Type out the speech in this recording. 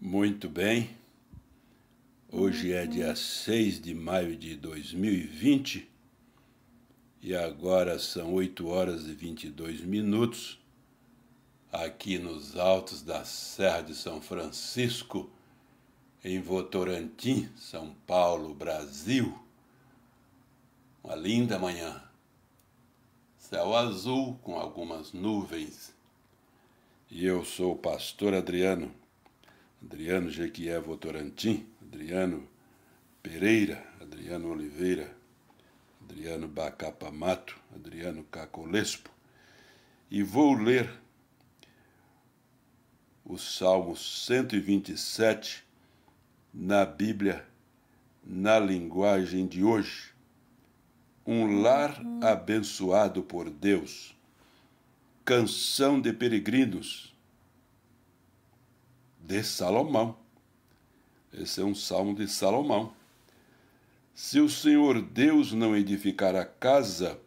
Muito bem, hoje é dia 6 de maio de 2020 e agora são 8 horas e 22 minutos aqui nos altos da Serra de São Francisco, em Votorantim, São Paulo, Brasil. Uma linda manhã, céu azul com algumas nuvens. E eu sou o pastor Adriano Adriano Jequievo Votorantim, Adriano Pereira, Adriano Oliveira, Adriano Bacapa Mato, Adriano Cacolespo, e vou ler o Salmo 127 na Bíblia, na linguagem de hoje. Um lar abençoado por Deus. Canção de peregrinos de Salomão. Esse é um salmo de Salomão. Se o Senhor Deus não edificar a casa,